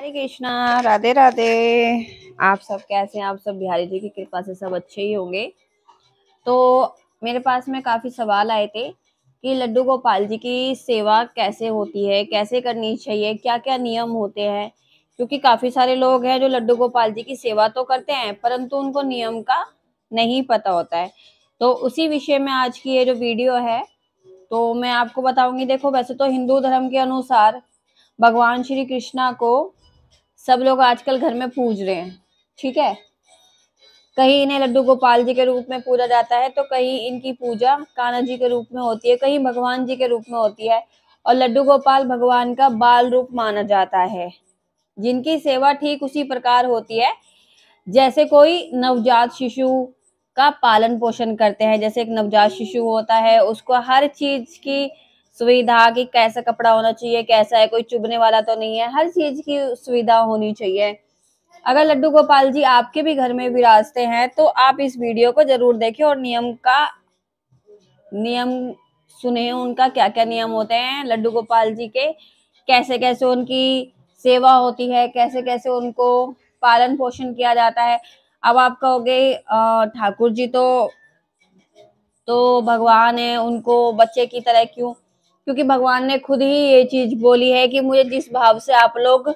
हरे कृष्णा राधे राधे आप सब कैसे हैं आप सब बिहारी जी की कृपा से सब अच्छे ही होंगे तो मेरे पास में काफ़ी सवाल आए थे कि लड्डू गोपाल जी की सेवा कैसे होती है कैसे करनी चाहिए क्या क्या नियम होते हैं क्योंकि काफ़ी सारे लोग हैं जो लड्डू गोपाल जी की सेवा तो करते हैं परंतु उनको नियम का नहीं पता होता है तो उसी विषय में आज की ये जो वीडियो है तो मैं आपको बताऊंगी देखो वैसे तो हिंदू धर्म के अनुसार भगवान श्री कृष्णा को सब लोग आजकल घर में पूज रहे हैं ठीक है कहीं इन्हें लड्डू गोपाल जी के रूप में पूजा जाता है तो कहीं इनकी पूजा कान्हा जी के रूप में होती है कहीं भगवान जी के रूप में होती है और लड्डू गोपाल भगवान का बाल रूप माना जाता है जिनकी सेवा ठीक उसी प्रकार होती है जैसे कोई नवजात शिशु का पालन पोषण करते हैं जैसे एक नवजात शिशु होता है उसको हर चीज की सुविधा कि कैसा कपड़ा होना चाहिए कैसा है कोई चुभने वाला तो नहीं है हर चीज की सुविधा होनी चाहिए अगर लड्डू गोपाल जी आपके भी घर में विराजते हैं तो आप इस वीडियो को जरूर देखें और नियम का नियम सुने उनका क्या क्या नियम होते हैं लड्डू गोपाल जी के कैसे कैसे उनकी सेवा होती है कैसे कैसे उनको पालन पोषण किया जाता है अब आप कहोगे ठाकुर जी तो तो भगवान है उनको बच्चे की तरह क्यों क्योंकि भगवान ने खुद ही ये चीज बोली है कि मुझे जिस भाव से आप लोग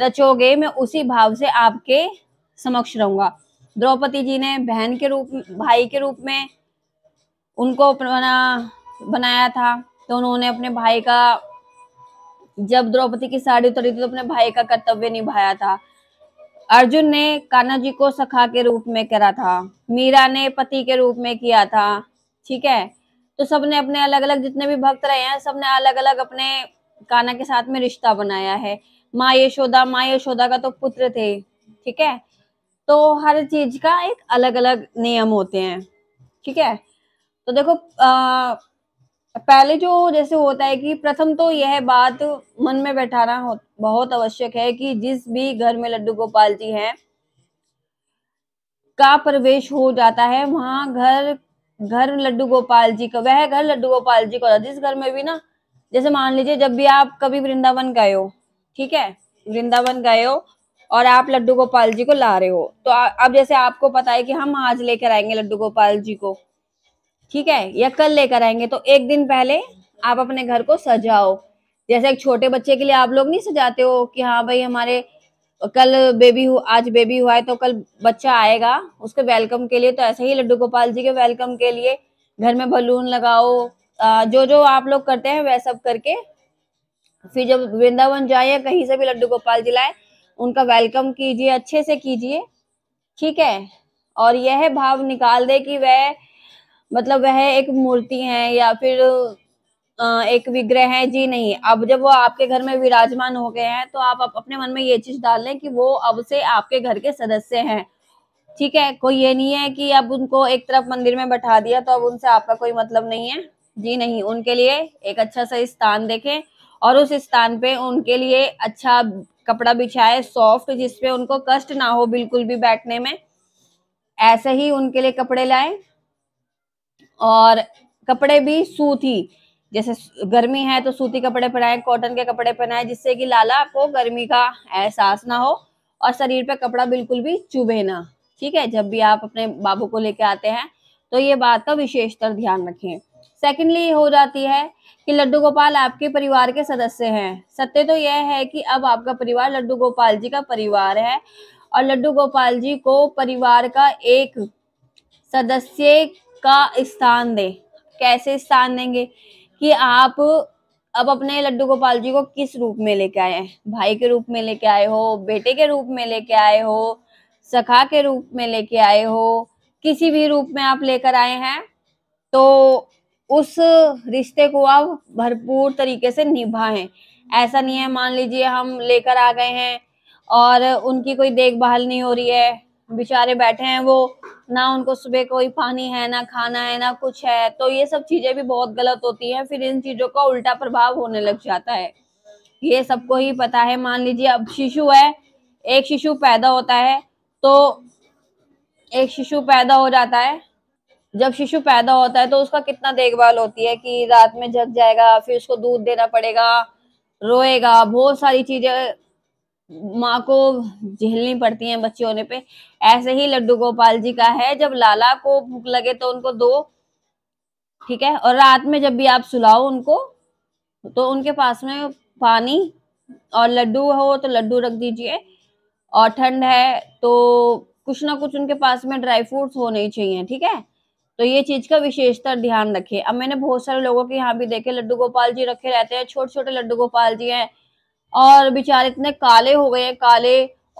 रचोगे मैं उसी भाव से आपके समक्ष रहूंगा द्रौपदी जी ने बहन के रूप भाई के रूप में उनको अपना बनाया था तो उन्होंने अपने भाई का जब द्रौपदी की साड़ी उतरी थी तो अपने भाई का कर्तव्य निभाया था अर्जुन ने कान्हा जी को सखा के रूप में करा था मीरा ने पति के रूप में किया था ठीक है तो सबने अपने अलग अलग जितने भी भक्त रहे हैं सबने अलग अलग अपने काना के साथ में रिश्ता बनाया है माँ यशोदा माँ यशोदा का तो पुत्र थे ठीक है तो हर चीज का एक अलग अलग नियम होते हैं ठीक है तो देखो आ, पहले जो जैसे होता है कि प्रथम तो यह बात मन में बैठाना बहुत आवश्यक है कि जिस भी घर में लड्डू गोपाल जी हैं का प्रवेश हो जाता है वहां घर घर लड्डू गोपाल जी का वह घर लड्डू गोपाल जी का जिस घर में भी ना जैसे मान लीजिए जब भी आप कभी वृंदावन गए हो ठीक है वृंदावन गए हो और आप लड्डू गोपाल जी को ला रहे हो तो अब जैसे आपको पता है कि हम आज लेकर आएंगे लड्डू गोपाल जी को ठीक है या कल लेकर आएंगे तो एक दिन पहले आप अपने घर को सजाओ जैसे एक छोटे बच्चे के लिए आप लोग नहीं सजाते हो कि हाँ भाई हमारे कल बेबी हुआ आज बेबी हुआ है तो कल बच्चा आएगा उसके वेलकम के लिए तो ऐसे ही लड्डू गोपाल जी के वेलकम के लिए घर में बलून लगाओ जो जो आप लोग करते हैं वह सब करके फिर जब वृंदावन जाए या कहीं से भी लड्डू गोपाल जी लाए उनका वेलकम कीजिए अच्छे से कीजिए ठीक है और यह भाव निकाल दे कि वह मतलब वह एक मूर्ति है या फिर एक विग्रह है जी नहीं अब जब वो आपके घर में विराजमान हो गए हैं तो आप अपने मन में ये चीज डाल लें कि वो अब से आपके घर के सदस्य हैं ठीक है कोई ये नहीं है कि अब उनको एक तरफ मंदिर में बैठा दिया तो अब उनसे आपका कोई मतलब नहीं है जी नहीं उनके लिए एक अच्छा सा स्थान देखें और उस स्थान पे उनके लिए अच्छा कपड़ा बिछाए सॉफ्ट जिसपे उनको कष्ट ना हो बिल्कुल भी बैठने में ऐसे ही उनके लिए कपड़े लाए और कपड़े भी सूती जैसे गर्मी है तो सूती कपड़े पहनाए कॉटन के कपड़े पहनाए जिससे कि लाला को गर्मी का एहसास ना हो और शरीर पर कपड़ा बिल्कुल भी चुभे ना ठीक है जब भी आप अपने बाबू को लेके आते हैं तो ये बात का विशेषतर ध्यान रखें सेकेंडली हो जाती है कि लड्डू गोपाल आपके परिवार के सदस्य हैं सत्य तो यह है कि अब आपका परिवार लड्डू गोपाल जी का परिवार है और लड्डू गोपाल जी को परिवार का एक सदस्य का स्थान दे कैसे स्थान देंगे कि आप अब अपने लड्डू गोपाल जी को किस रूप में लेके आए हैं भाई के रूप में लेके आए हो बेटे के रूप में लेके आए हो सखा के रूप में लेके आए हो किसी भी रूप में आप लेकर आए हैं तो उस रिश्ते को आप भरपूर तरीके से निभाएं ऐसा नहीं है मान लीजिए हम लेकर आ गए हैं और उनकी कोई देखभाल नहीं हो रही है बेचारे बैठे हैं वो ना उनको सुबह कोई पानी है ना खाना है ना कुछ है तो ये सब चीजें भी बहुत गलत होती है फिर इन चीजों का उल्टा प्रभाव होने लग जाता है ये सबको ही पता है मान लीजिए अब शिशु है एक शिशु पैदा होता है तो एक शिशु पैदा हो जाता है जब शिशु पैदा होता है तो उसका कितना देखभाल होती है कि रात में जग जाएगा फिर उसको दूध देना पड़ेगा रोएगा बहुत सारी चीजें माँ को झेलनी पड़ती है बच्चे होने पे ऐसे ही लड्डू गोपाल जी का है जब लाला को भूख लगे तो उनको दो ठीक है और रात में जब भी आप सुलाओ उनको तो उनके पास में पानी और लड्डू हो तो लड्डू रख दीजिए और ठंड है तो कुछ ना कुछ उनके पास में ड्राई फ्रूट्स होने ही चाहिए ठीक है तो ये चीज का विशेषतर ध्यान रखें अब मैंने बहुत सारे लोगों के यहाँ भी देखे लड्डू गोपाल जी रखे रहते हैं छोटे छोटे लड्डू गोपाल जी हैं और बेचारे इतने काले हो गए हैं काले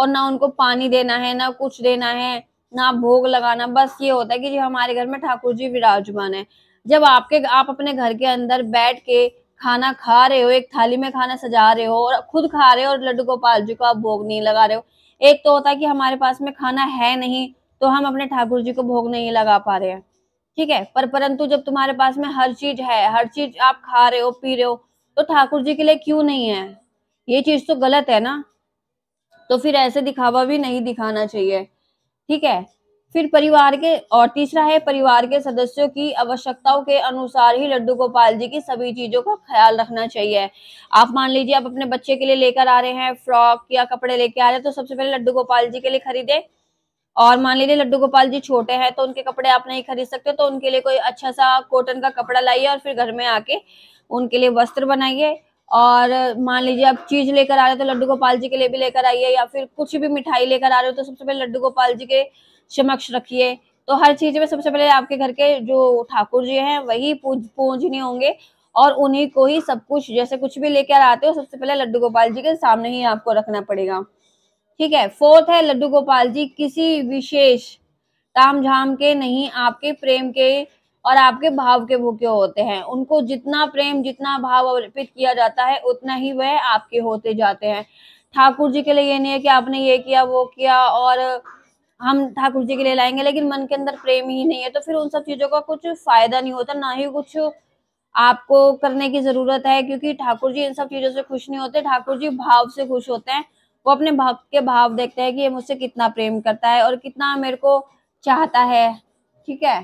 और ना उनको पानी देना है ना कुछ देना है ना भोग लगाना बस ये होता है कि जी हमारे घर में ठाकुर जी विराजमान है जब आपके आप अपने घर के अंदर बैठ के खाना खा रहे हो एक थाली में खाना सजा रहे हो और खुद खा रहे हो और लड्डू गोपाल जी को आप भोग नहीं लगा रहे हो एक तो होता है कि हमारे पास में खाना है नहीं तो हम अपने ठाकुर जी को भोग नहीं लगा पा रहे हैं ठीक है पर परंतु जब तुम्हारे पास में हर चीज है हर चीज आप खा रहे हो पी रहे हो तो ठाकुर जी के लिए क्यों नहीं है ये चीज तो गलत है ना तो फिर ऐसे दिखावा भी नहीं दिखाना चाहिए ठीक है फिर परिवार के और तीसरा है परिवार के सदस्यों की आवश्यकताओं के अनुसार ही लड्डू गोपाल जी की सभी चीजों का ख्याल रखना चाहिए आप मान लीजिए आप अपने बच्चे के लिए लेकर आ रहे हैं फ्रॉक या कपड़े लेके आ रहे हैं तो सबसे पहले लड्डू गोपाल जी के लिए खरीदे और मान लीजिए लड्डू गोपाल जी छोटे हैं तो उनके कपड़े आप नहीं खरीद सकते तो उनके लिए कोई अच्छा सा कॉटन का कपड़ा लाइए और फिर घर में आके उनके लिए वस्त्र बनाइए और मान लीजिए आप चीज लेकर आ रहे हो तो लड्डू गोपाल जी के लिए भी लेकर आइए या फिर कुछ भी मिठाई लेकर आ रहे हो तो सबसे पहले लड्डू गोपाल जी के समक्ष रखिए तो हर चीज में सबसे पहले आपके घर के जो ठाकुर जी हैं वही पूज होंगे और उन्हीं को ही सब कुछ जैसे कुछ भी लेकर आते हो सबसे पहले लड्डू गोपाल जी के सामने ही आपको रखना पड़ेगा ठीक है फोर्थ है लड्डू गोपाल जी किसी विशेष तामझाम के नहीं आपके प्रेम के और आपके भाव के भूखे होते हैं उनको जितना प्रेम जितना भाव अर्पित किया जाता है उतना ही वह आपके होते जाते हैं ठाकुर जी के लिए ये नहीं है कि आपने ये किया वो किया और हम ठाकुर जी के लिए लाएंगे लेकिन मन के अंदर प्रेम ही नहीं है तो फिर उन सब चीजों का कुछ फायदा नहीं होता ना ही कुछ आपको करने की जरूरत है क्योंकि ठाकुर जी इन सब चीजों से खुश नहीं होते ठाकुर जी भाव से खुश होते हैं वो अपने भक्त के भाव देखते हैं कि ये मुझसे कितना प्रेम करता है और कितना मेरे को चाहता है ठीक है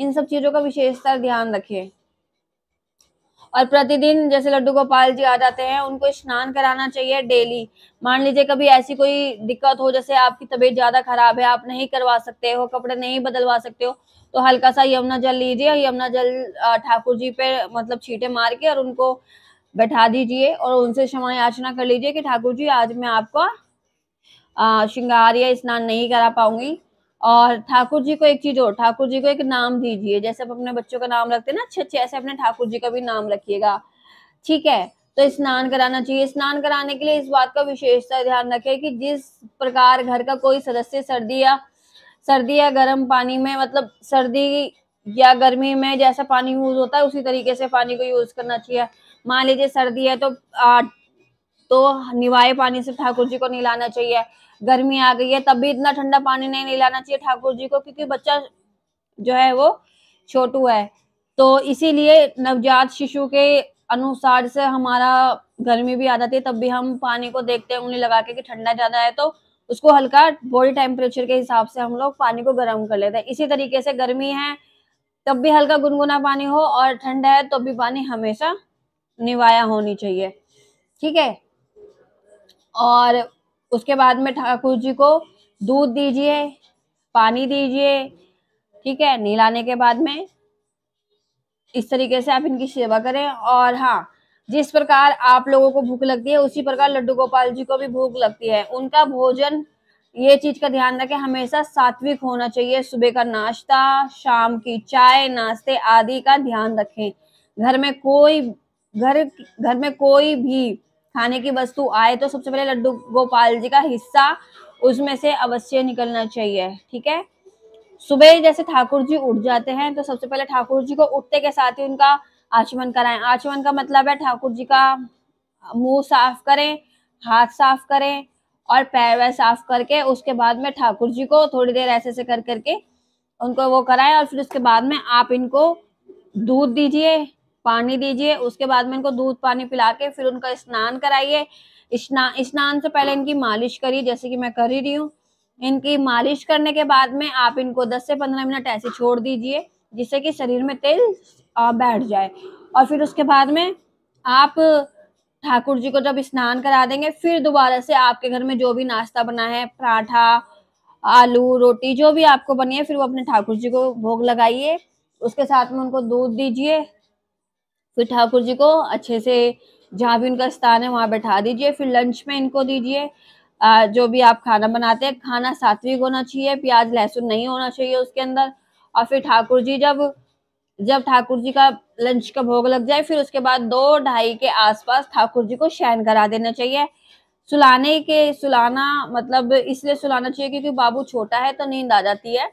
इन सब चीजों का विशेषता ध्यान रखें और प्रतिदिन जैसे लड्डू गोपाल जी आ जाते हैं उनको स्नान कराना चाहिए डेली मान लीजिए कभी ऐसी कोई दिक्कत हो जैसे आपकी तबीयत ज्यादा खराब है आप नहीं करवा सकते हो कपड़े नहीं बदलवा सकते हो तो हल्का सा यमुना जल लीजिए यमुना जल ठाकुर जी पे मतलब छीटे मार के और उनको बैठा दीजिए और उनसे क्षमा याचना कर लीजिए कि ठाकुर जी आज मैं आपका श्रृंगार या स्नान नहीं करा पाऊंगी और ठाकुर जी को एक चीज और ठाकुर जी को एक नाम दीजिए जैसे आप अपने बच्चों का नाम रखते हैं ना अच्छे अच्छे ऐसे अपने ठाकुर जी का भी नाम रखिएगा ठीक है तो स्नान कराना चाहिए स्नान कराने के लिए इस बात का विशेषता ध्यान रखें कि जिस प्रकार घर का कोई सदस्य सर्दी या सर्दी या गर्म पानी में मतलब सर्दी या गर्मी में जैसा पानी यूज होता है उसी तरीके से पानी को यूज करना चाहिए मान लीजिए सर्दी है तो आ, तो निवाए पानी से ठाकुर जी को नहलाना चाहिए गर्मी आ गई है तब भी इतना ठंडा पानी नहीं नहलाना चाहिए ठाकुर जी को क्योंकि बच्चा जो है वो छोटू है तो इसीलिए नवजात शिशु के अनुसार से हमारा गर्मी भी आ जाती है तब भी हम पानी को देखते हैं उन्हें लगा के कि ठंडा ज्यादा है तो उसको हल्का बॉडी टेम्परेचर के हिसाब से हम लोग पानी को गर्म कर लेते हैं इसी तरीके से गर्मी है तब भी हल्का गुनगुना पानी हो और ठंडा है तो भी पानी हमेशा निवाया होनी चाहिए ठीक है और उसके बाद में ठाकुर जी को दूध दीजिए पानी दीजिए ठीक है नीलाने के बाद में इस तरीके से आप इनकी सेवा करें और हाँ जिस प्रकार आप लोगों को भूख लगती है उसी प्रकार लड्डू गोपाल जी को भी भूख लगती है उनका भोजन ये चीज का ध्यान रखें हमेशा सात्विक होना चाहिए सुबह का नाश्ता शाम की चाय नाश्ते आदि का ध्यान रखें घर में कोई घर घर में कोई भी खाने की वस्तु आए तो सबसे पहले लड्डू गोपाल जी का हिस्सा उसमें से अवश्य निकलना चाहिए ठीक है सुबह जैसे ठाकुर जी उठ जाते हैं तो सबसे पहले ठाकुर जी को उठते के साथ ही उनका आचमन कराएं आचमन का मतलब है ठाकुर जी का मुंह साफ करें हाथ साफ करें और पैर वैर साफ करके उसके बाद में ठाकुर जी को थोड़ी देर ऐसे ऐसे कर करके उनको वो कराएं और फिर उसके बाद में आप इनको दूध दीजिए पानी दीजिए उसके बाद में इनको दूध पानी पिला के फिर उनका स्नान कराइए स्नान स्नान से पहले इनकी मालिश करिए जैसे कि मैं कर ही रही हूँ इनकी मालिश करने के बाद में आप इनको 10 से 15 मिनट ऐसे छोड़ दीजिए जिससे कि शरीर में तेल बैठ जाए और फिर उसके बाद में आप ठाकुर जी को जब स्नान करा देंगे फिर दोबारा से आपके घर में जो भी नाश्ता बना है पराठा आलू रोटी जो भी आपको बनी है फिर वो अपने ठाकुर जी को भोग लगाइए उसके साथ में उनको दूध दीजिए फिर ठाकुर जी को अच्छे से जहाँ भी उनका स्थान है वहाँ बैठा दीजिए फिर लंच में इनको दीजिए जो भी आप खाना बनाते हैं खाना सात्विक होना चाहिए प्याज लहसुन नहीं होना चाहिए उसके अंदर और फिर ठाकुर जी जब जब ठाकुर जी का लंच का भोग लग जाए फिर उसके बाद दो ढाई के आसपास ठाकुर जी को शयन करा देना चाहिए सुलाने के सुलाना मतलब इसलिए सुलाना चाहिए क्योंकि बाबू छोटा है तो नींद आ जाती है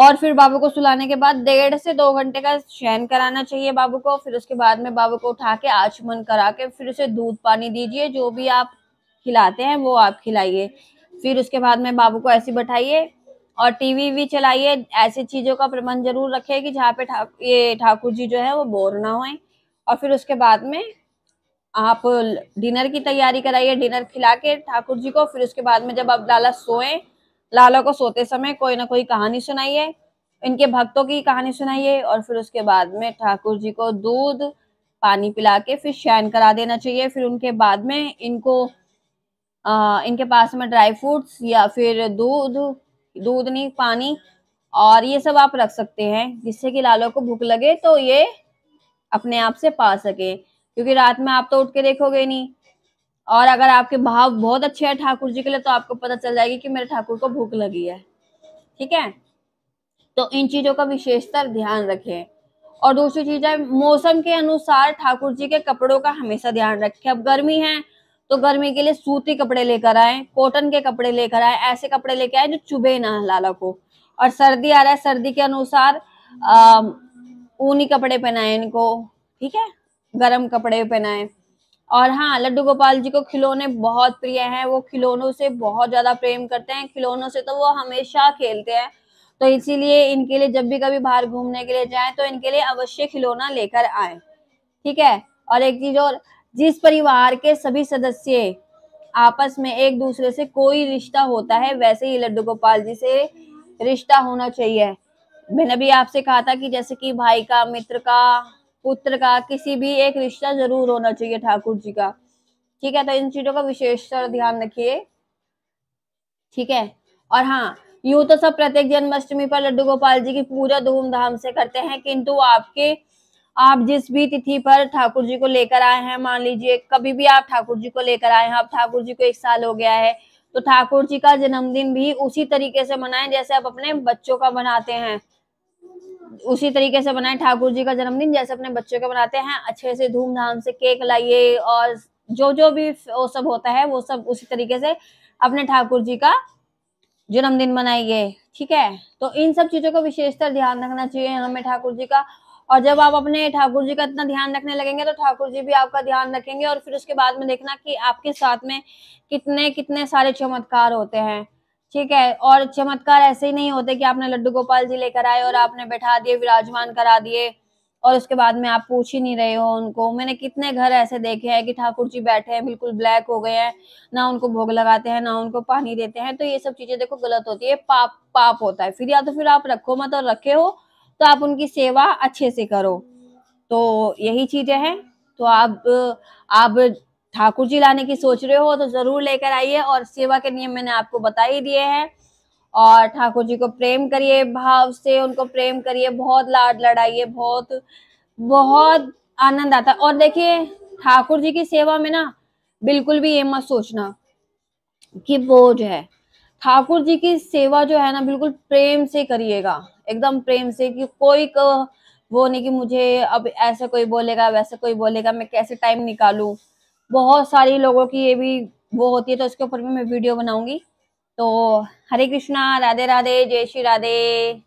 और फिर बाबू को सुलाने के बाद डेढ़ से दो घंटे का शयन कराना चाहिए बाबू को फिर उसके बाद में बाबू को उठा के आचमन करा के फिर उसे दूध पानी दीजिए जो भी आप खिलाते हैं वो आप खिलाइए फिर उसके बाद में बाबू को ऐसे बैठाइए और टीवी भी चलाइए ऐसी चीज़ों का प्रबंध जरूर रखे कि जहाँ पे ये ठाकुर जी जो है वो बोर ना होए और फिर उसके बाद में आप डिनर की तैयारी कराइए डिनर खिला के ठाकुर जी को फिर उसके बाद में जब आप लाला सोएं लाला को सोते समय कोई ना कोई कहानी सुनाइए इनके भक्तों की कहानी सुनाइए और फिर उसके बाद में ठाकुर जी को दूध पानी पिला के फिर शयन करा देना चाहिए फिर उनके बाद में इनको आ, इनके पास में ड्राई फ्रूट्स या फिर दूध दूध नहीं पानी और ये सब आप रख सकते हैं जिससे कि लालो को भूख लगे तो ये अपने आप से पा सके क्योंकि रात में आप तो उठ के देखोगे नहीं और अगर आपके भाव बहुत अच्छे हैं ठाकुर जी के लिए तो आपको पता चल जाएगी कि मेरे ठाकुर को भूख लगी है ठीक है तो इन चीजों का विशेषतर ध्यान रखें और दूसरी चीज है मौसम के अनुसार ठाकुर जी के कपड़ों का हमेशा ध्यान रखें अब गर्मी है तो गर्मी के लिए सूती कपड़े लेकर आए कॉटन के कपड़े लेकर आए ऐसे कपड़े लेकर आए जो चुभे ना लाला को और सर्दी आ रहा है सर्दी के अनुसार ऊनी कपड़े पहनाए इनको ठीक है गर्म कपड़े पहनाए और हाँ लड्डू गोपाल जी को खिलौने बहुत प्रिय हैं वो खिलौनों से बहुत ज़्यादा प्रेम करते हैं खिलौनों से तो वो हमेशा खेलते हैं तो इसीलिए इनके लिए जब भी कभी बाहर घूमने के लिए जाएं तो इनके लिए अवश्य खिलौना लेकर आए ठीक है और एक चीज और जिस परिवार के सभी सदस्य आपस में एक दूसरे से कोई रिश्ता होता है वैसे ही लड्डू गोपाल जी से रिश्ता होना चाहिए मैंने भी आपसे कहा था कि जैसे कि भाई का मित्र का पुत्र का किसी भी एक रिश्ता जरूर होना चाहिए ठाकुर जी का ठीक है तो इन चीजों का विशेष ध्यान रखिए ठीक है और हाँ यूं तो सब प्रत्येक जन्माष्टमी पर लड्डू गोपाल जी की पूजा धूमधाम से करते हैं किंतु आपके आप जिस भी तिथि पर ठाकुर जी को लेकर आए हैं मान लीजिए कभी भी आप ठाकुर जी को लेकर आए हैं आप ठाकुर जी को एक साल हो गया है तो ठाकुर जी का जन्मदिन भी उसी तरीके से मनाएं जैसे आप अपने बच्चों का मनाते हैं उसी तरीके से बनाए ठाकुर जी का जन्मदिन जैसे अपने बच्चों का बनाते हैं अच्छे से धूमधाम से केक लाइए और जो जो भी वो सब होता है वो सब उसी तरीके से अपने ठाकुर जी का जन्मदिन मनाइए ठीक है तो इन सब चीजों का विशेषतर ध्यान रखना चाहिए हमें ठाकुर जी का और जब आप अपने ठाकुर जी का इतना ध्यान रखने लगेंगे तो ठाकुर जी भी आपका ध्यान रखेंगे और फिर उसके बाद में देखना कि आपके साथ में कितने कितने सारे चमत्कार होते हैं ठीक है और चमत्कार ऐसे ही नहीं होते कि आपने लड्डू गोपाल जी लेकर आए और आपने बैठा दिए विराजमान करा दिए और उसके बाद में आप पूछ ही नहीं रहे हो उनको मैंने कितने घर ऐसे देखे हैं कि ठाकुर जी बैठे हैं बिल्कुल ब्लैक हो गए हैं ना उनको भोग लगाते हैं ना उनको पानी देते हैं तो ये सब चीजें देखो गलत होती है पाप पाप होता है फिर या तो फिर आप रखो मत और रखे हो तो आप उनकी सेवा अच्छे से करो तो यही चीजें हैं तो आप आप ठाकुर जी लाने की सोच रहे हो तो जरूर लेकर आइए और सेवा के नियम मैंने आपको बता ही दिए हैं और ठाकुर जी को प्रेम करिए भाव से उनको प्रेम करिए बहुत लाड लड़ाइए बहुत बहुत आनंद आता है और देखिए ठाकुर जी की सेवा में ना बिल्कुल भी ये मत सोचना कि बोझ है ठाकुर जी की सेवा जो है ना बिल्कुल प्रेम से करिएगा एकदम प्रेम से कि कोई को, वो नहीं कि मुझे अब ऐसा कोई बोलेगा वैसा कोई बोलेगा मैं कैसे टाइम निकालू बहुत सारी लोगों की ये भी वो होती है तो उसके ऊपर भी मैं वीडियो बनाऊंगी तो हरे कृष्णा राधे राधे जय श्री राधे